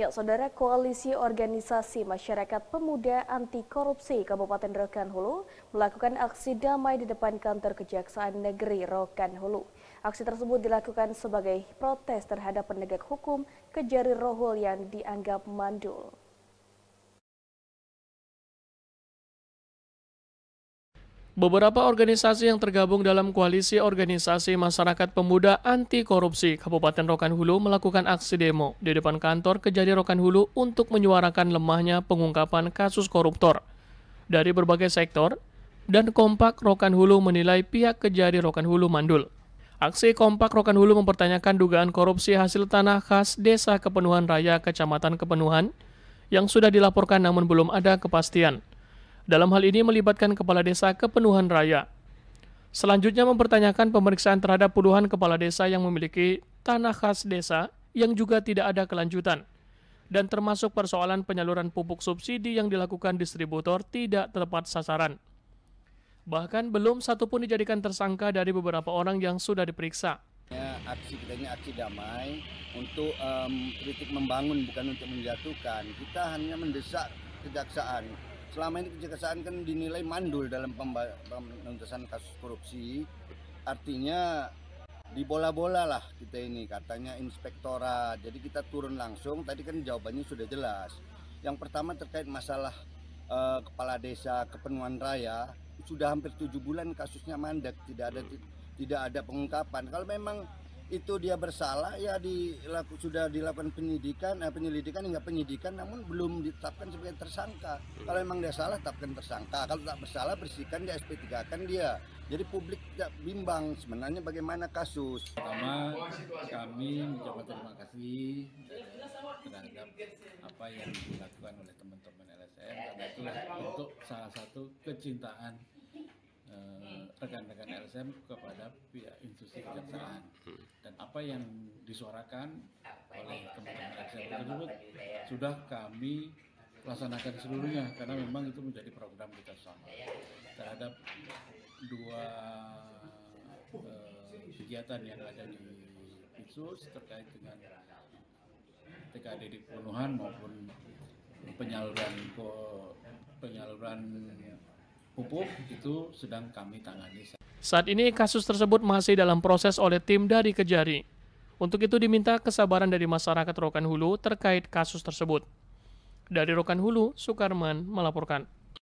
Ya, Saudara Koalisi Organisasi Masyarakat Pemuda Anti Korupsi Kabupaten Rokan Hulu melakukan aksi damai di depan kantor Kejaksaan Negeri Rokan Hulu. Aksi tersebut dilakukan sebagai protes terhadap penegak hukum Kejari Rohul yang dianggap mandul. Beberapa organisasi yang tergabung dalam koalisi organisasi masyarakat pemuda anti korupsi Kabupaten Rokan Hulu melakukan aksi demo di depan kantor Kejari Rokan Hulu untuk menyuarakan lemahnya pengungkapan kasus koruptor. Dari berbagai sektor dan kompak Rokan Hulu menilai pihak Kejari Rokan Hulu mandul. Aksi kompak Rokan Hulu mempertanyakan dugaan korupsi hasil tanah khas Desa Kepenuhan Raya Kecamatan Kepenuhan yang sudah dilaporkan namun belum ada kepastian. Dalam hal ini melibatkan kepala desa kepenuhan raya. Selanjutnya mempertanyakan pemeriksaan terhadap puluhan kepala desa yang memiliki tanah khas desa yang juga tidak ada kelanjutan dan termasuk persoalan penyaluran pupuk subsidi yang dilakukan distributor tidak tepat sasaran. Bahkan belum satupun dijadikan tersangka dari beberapa orang yang sudah diperiksa. Ya, aksi kita ini aksi damai untuk um, kritik membangun bukan untuk menjatuhkan. Kita hanya mendesak kejaksaan selama ini kejaksaan kan dinilai mandul dalam penuntasan kasus korupsi artinya di bola-bola lah kita ini katanya inspektorat, jadi kita turun langsung tadi kan jawabannya sudah jelas yang pertama terkait masalah uh, kepala desa kepenuhan raya sudah hampir tujuh bulan kasusnya mandek tidak ada tidak ada pengungkapan kalau memang itu dia bersalah ya dilaku, sudah dilakukan penyidikan eh, penyelidikan hingga penyidikan namun belum ditetapkan sebagai tersangka hmm. kalau memang dia salah tetapkan tersangka kalau tak bersalah bersihkan dia SP3 kan dia jadi publik tidak bimbang sebenarnya bagaimana kasus pertama kami mencoba terima kasih terhadap apa yang dilakukan oleh teman-teman LSM karena untuk salah satu kecintaan eh, rekan-rekan LSM kepada pihak institusi kejaksaan dan apa yang disuarakan oleh teman-teman LSM tersebut sudah kami laksanakan seluruhnya karena memang itu menjadi program kita sama terhadap dua eh, kegiatan yang ada di Pitsus terkait dengan TKD di penuhan maupun penyaluran penyaluran pupuk itu sedang kami tangani. Saat ini kasus tersebut masih dalam proses oleh tim dari Kejari. Untuk itu diminta kesabaran dari masyarakat Rokan Hulu terkait kasus tersebut. Dari Rokan Hulu, Sukarman melaporkan.